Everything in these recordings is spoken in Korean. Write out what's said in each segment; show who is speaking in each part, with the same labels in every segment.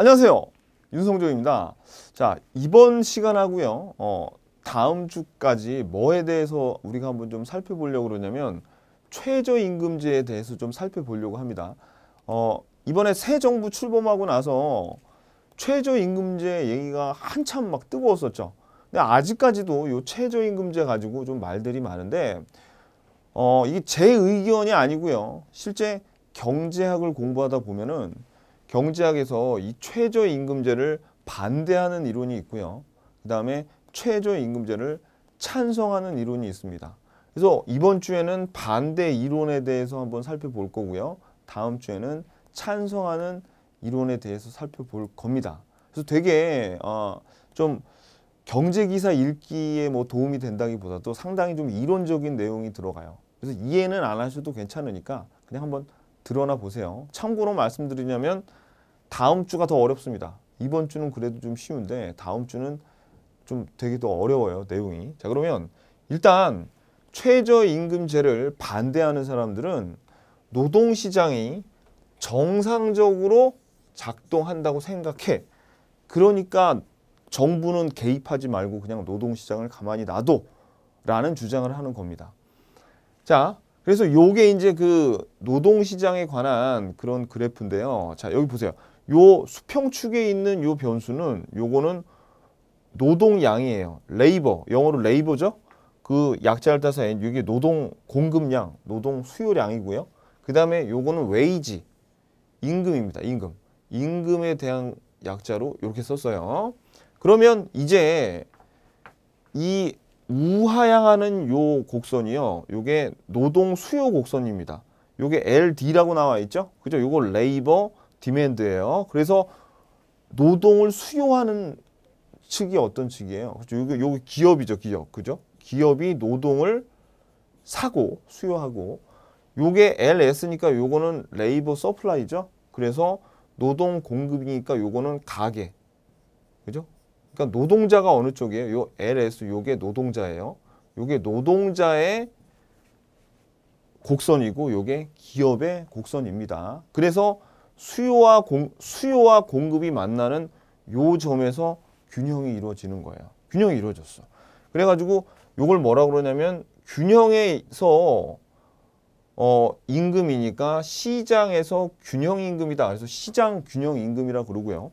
Speaker 1: 안녕하세요. 윤성조입니다. 자, 이번 시간하고요. 어, 다음 주까지 뭐에 대해서 우리가 한번 좀 살펴보려고 그러냐면 최저임금제에 대해서 좀 살펴보려고 합니다. 어, 이번에 새 정부 출범하고 나서 최저임금제 얘기가 한참 막 뜨거웠었죠. 근데 아직까지도 요 최저임금제 가지고 좀 말들이 많은데 어, 이게 제 의견이 아니고요. 실제 경제학을 공부하다 보면은 경제학에서 이 최저임금제를 반대하는 이론이 있고요. 그 다음에 최저임금제를 찬성하는 이론이 있습니다. 그래서 이번 주에는 반대 이론에 대해서 한번 살펴볼 거고요. 다음 주에는 찬성하는 이론에 대해서 살펴볼 겁니다. 그래서 되게 어, 좀 경제기사 읽기에 뭐 도움이 된다기보다도 상당히 좀 이론적인 내용이 들어가요. 그래서 이해는 안 하셔도 괜찮으니까 그냥 한번 드러나 보세요. 참고로 말씀드리냐면 다음 주가 더 어렵습니다. 이번 주는 그래도 좀 쉬운데 다음 주는 좀 되게 더 어려워요. 내용이. 자 그러면 일단 최저임금제를 반대하는 사람들은 노동시장이 정상적으로 작동한다고 생각해. 그러니까 정부는 개입하지 말고 그냥 노동시장을 가만히 놔둬 라는 주장을 하는 겁니다. 자, 그래서 요게 이제 그 노동시장에 관한 그런 그래프인데요. 자, 여기 보세요. 요 수평축에 있는 요 변수는 요거는 노동량이에요. 레이버, 영어로 레이버죠. 그 약자를 따서 N, 이게 노동 공급량, 노동 수요량이고요. 그 다음에 요거는 웨이지, 임금입니다. 임금. 임금에 대한 약자로 이렇게 썼어요. 그러면 이제 이 우하향하는 요 곡선이요. 요게 노동 수요 곡선입니다. 요게 LD라고 나와 있죠? 그죠? 요거 레이버 디맨드예요. 그래서 노동을 수요하는 측이 어떤 측이에요? 그죠? 요게, 요게 기업이죠, 기업. 그죠? 기업이 노동을 사고 수요하고 요게 LS니까 요거는 레이버 서플라이죠. 그래서 노동 공급이니까 요거는 가게. 그죠? 그러니까 노동자가 어느 쪽이에요? 요 LS 요게 노동자예요. 요게 노동자의 곡선이고 요게 기업의 곡선입니다. 그래서 수요와 공 수요와 공급이 만나는 요 점에서 균형이 이루어지는 거예요. 균형이 이루어졌어. 그래 가지고 요걸 뭐라 그러냐면 균형에서 어 임금이니까 시장에서 균형 임금이다. 그래서 시장 균형 임금이라 그러고요.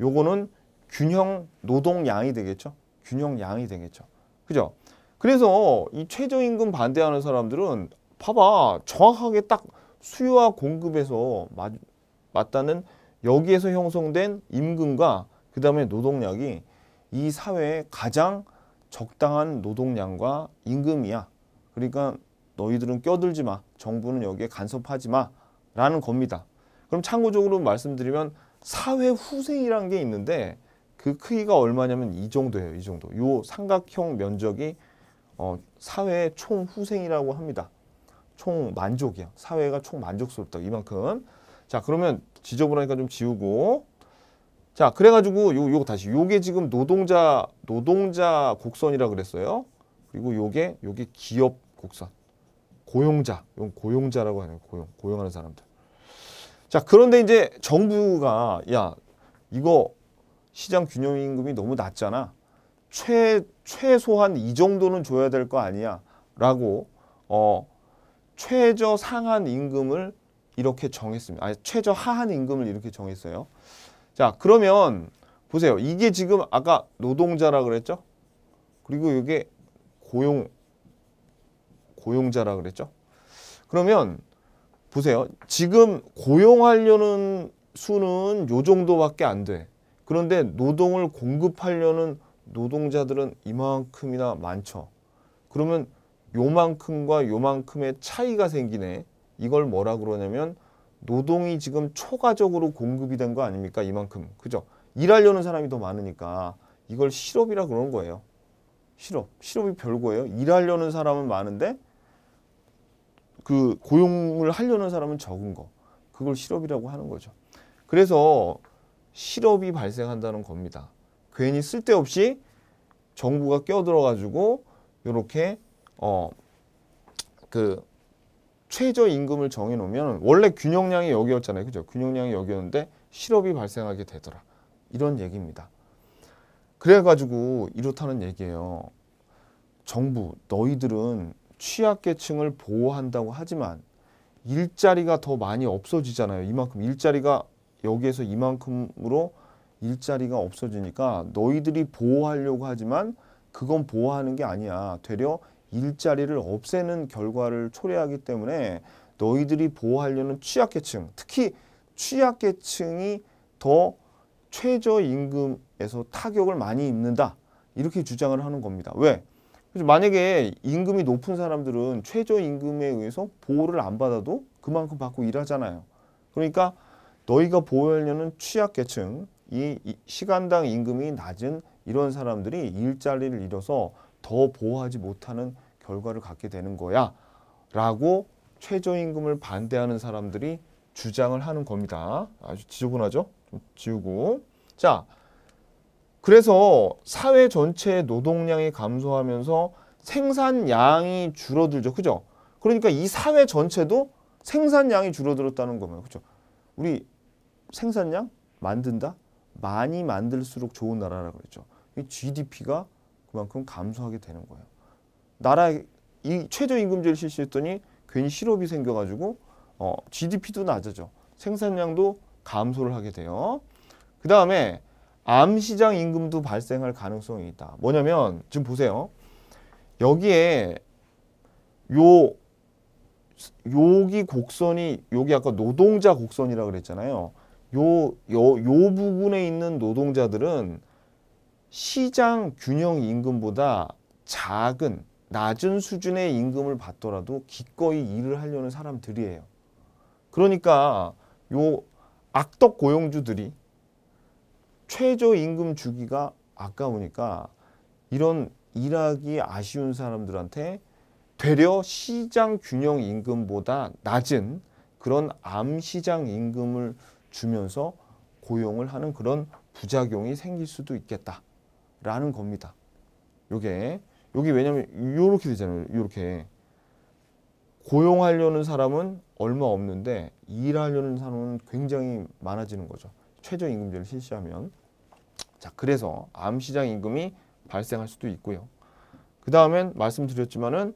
Speaker 1: 요거는 균형 노동량이 되겠죠. 균형량이 되겠죠. 그죠? 그래서 이 최저임금 반대하는 사람들은 봐봐 정확하게 딱 수요와 공급에서 맞, 맞다는 여기에서 형성된 임금과 그 다음에 노동력이 이 사회의 가장 적당한 노동량과 임금이야. 그러니까 너희들은 껴들지 마. 정부는 여기에 간섭하지 마. 라는 겁니다. 그럼 참고적으로 말씀드리면 사회 후생이란 게 있는데 그 크기가 얼마냐면 이 정도예요. 이 정도. 요 삼각형 면적이 어, 사회의 총 후생이라고 합니다. 총 만족이야. 사회가 총 만족스럽다. 이만큼. 자, 그러면 지저분하니까 좀 지우고. 자, 그래가지고 요, 요거 다시. 요게 지금 노동자, 노동자 곡선이라 그랬어요. 그리고 요게, 요게 기업 곡선. 고용자. 이건 고용자라고 하네요. 고용. 고용하는 사람들. 자, 그런데 이제 정부가, 야, 이거 시장 균형임금이 너무 낮잖아. 최, 최소한 이 정도는 줘야 될 거 아니야. 라고 어, 최저 상한 임금을 이렇게 정했습니다. 아니 최저 하한 임금을 이렇게 정했어요. 자 그러면 보세요. 이게 지금 아까 노동자라 그랬죠? 그리고 이게 고용 고용자라 그랬죠? 그러면 보세요. 지금 고용하려는 수는 요 정도밖에 안 돼. 그런데 노동을 공급하려는 노동자들은 이만큼이나 많죠. 그러면 요만큼과 요만큼의 차이가 생기네. 이걸 뭐라 그러냐면 노동이 지금 초과적으로 공급이 된 거 아닙니까? 이만큼. 그죠? 일하려는 사람이 더 많으니까 이걸 실업이라 그러는 거예요. 실업. 실업이 별거예요. 일하려는 사람은 많은데 그 고용을 하려는 사람은 적은 거. 그걸 실업이라고 하는 거죠. 그래서 실업이 발생한다는 겁니다. 괜히 쓸데없이 정부가 껴들어가지고 이렇게 어 그 최저 임금을 정해놓으면 원래 균형량이 여기였잖아요, 그죠? 균형량이 여기였는데 실업이 발생하게 되더라. 이런 얘기입니다. 그래가지고 이렇다는 얘기예요. 정부, 너희들은 취약계층을 보호한다고 하지만 일자리가 더 많이 없어지잖아요. 이만큼 일자리가 여기에서 이만큼으로 일자리가 없어지니까 너희들이 보호하려고 하지만 그건 보호하는 게 아니야. 되려 일자리를 없애는 결과를 초래하기 때문에 너희들이 보호하려는 취약계층, 특히 취약계층이 더 최저임금에서 타격을 많이 입는다. 이렇게 주장을 하는 겁니다. 왜? 만약에 임금이 높은 사람들은 최저임금에 의해서 보호를 안 받아도 그만큼 받고 일하잖아요. 그러니까 너희가 보호하려는 취약계층, 이, 시간당 임금이 낮은 이런 사람들이 일자리를 잃어서 더 보호하지 못하는 결과를 갖게 되는 거야 라고 최저임금을 반대하는 사람들이 주장을 하는 겁니다. 아주 지저분하죠? 좀 지우고. 자, 그래서 사회 전체의 노동량이 감소하면서 생산량이 줄어들죠. 그죠? 그러니까 이 사회 전체도 생산량이 줄어들었다는 거예요. 그죠? 우리 생산량 만든다? 많이 만들수록 좋은 나라라고 그랬죠. GDP가 그만큼 감소하게 되는 거예요. 나라 이 최저임금제를 실시했더니 괜히 실업이 생겨가지고 어, GDP도 낮아져. 생산량도 감소를 하게 돼요. 그 다음에 암시장 임금도 발생할 가능성이 있다. 뭐냐면 지금 보세요. 여기에 요 여기 곡선이 여기 아까 노동자 곡선이라고 그랬잖아요. 요, 요, 요 부분에 있는 노동자들은 시장 균형 임금보다 작은 낮은 수준의 임금을 받더라도 기꺼이 일을 하려는 사람들이에요. 그러니까 요 악덕 고용주들이 최저 임금 주기가 아까우니까 이런 일하기 아쉬운 사람들한테 되려 시장 균형 임금보다 낮은 그런 암시장 임금을 주면서 고용을 하는 그런 부작용이 생길 수도 있겠다라는 겁니다. 요게 여기 왜냐면 이렇게 되잖아요. 이렇게 고용하려는 사람은 얼마 없는데 일하려는 사람은 굉장히 많아지는 거죠. 최저임금제를 실시하면 자 그래서 암시장 임금이 발생할 수도 있고요. 그 다음엔 말씀드렸지만은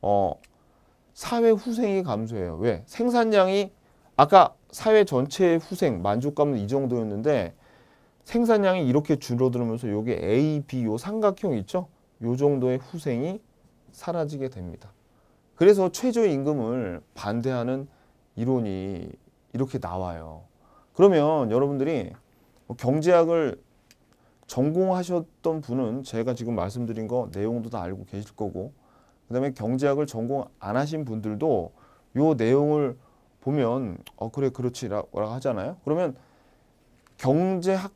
Speaker 1: 어 사회 후생이 감소해요. 왜? 생산량이 아까 사회 전체의 후생, 만족감은 이 정도였는데 생산량이 이렇게 줄어들면서 여기 A, B, 요 삼각형 있죠? 요 정도의 후생이 사라지게 됩니다. 그래서 최저임금을 반대하는 이론이 이렇게 나와요. 그러면 여러분들이 뭐 경제학을 전공하셨던 분은 제가 지금 말씀드린 거 내용도 다 알고 계실 거고 그 다음에 경제학을 전공 안 하신 분들도 요 내용을 보면 어 그래 그렇지라고 하잖아요. 그러면 경제학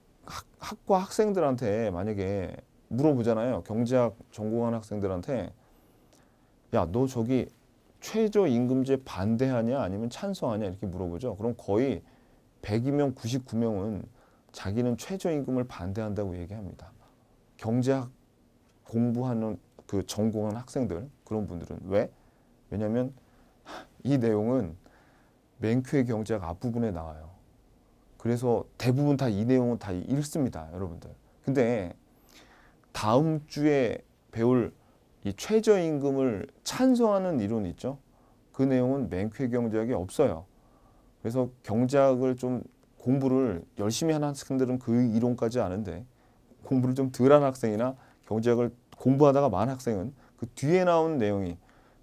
Speaker 1: 학, 과 학생들한테 만약에 물어보잖아요. 경제학 전공한 학생들한테 야 너 저기 최저임금제 반대하냐 아니면 찬성하냐 이렇게 물어보죠. 그럼 거의 102명 99명은 자기는 최저임금을 반대한다고 얘기합니다. 경제학 공부하는 그 전공한 학생들 그런 분들은 왜? 왜냐면이 내용은 맹큐의 경제학 앞부분에 나와요. 그래서 대부분 다 이 내용은 다 읽습니다, 여러분들. 근데 다음 주에 배울 이 최저임금을 찬성하는 이론 있죠? 그 내용은 맨큐의 경제학이 없어요. 그래서 경제학을 좀 공부를 열심히 하는 학생들은 그 이론까지 아는데 공부를 좀 덜한 학생이나 경제학을 공부하다가 많은 학생은 그 뒤에 나오는 내용이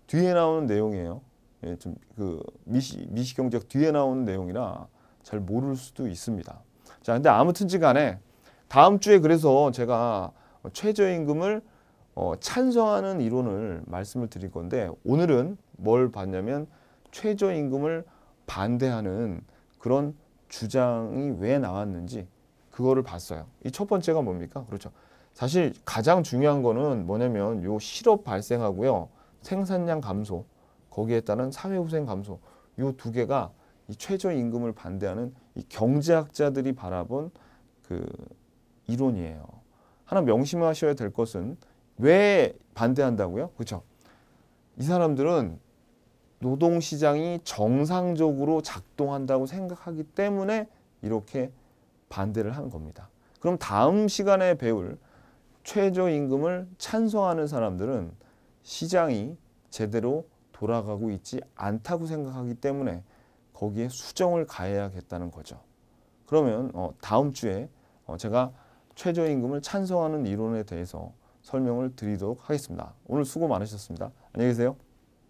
Speaker 1: 뒤에 나오는 내용이에요. 예, 좀그 미시, 미시경제학 뒤에 나오는 내용이라 잘 모를 수도 있습니다. 자, 근데 아무튼지 간에 다음 주에 그래서 제가 최저임금을 어, 찬성하는 이론을 말씀을 드릴 건데 오늘은 뭘 봤냐면 최저임금을 반대하는 그런 주장이 왜 나왔는지 그거를 봤어요. 이 첫 번째가 뭡니까? 그렇죠. 사실 가장 중요한 거는 뭐냐면 요 실업 발생하고요. 생산량 감소 거기에 따른 사회후생 감소 이 두 개가 이 최저임금을 반대하는 이 경제학자들이 바라본 그 이론이에요. 하나 명심하셔야 될 것은 왜 반대한다고요? 그렇죠. 이 사람들은 노동시장이 정상적으로 작동한다고 생각하기 때문에 이렇게 반대를 하는 겁니다. 그럼 다음 시간에 배울 최저임금을 찬성하는 사람들은 시장이 제대로 돌아가고 있지 않다고 생각하기 때문에 거기에 수정을 가해야겠다는 거죠. 그러면 어, 다음 주에 어, 제가 최저임금을 찬성하는 이론에 대해서 설명을 드리도록 하겠습니다. 오늘 수고 많으셨습니다. 안녕히 계세요.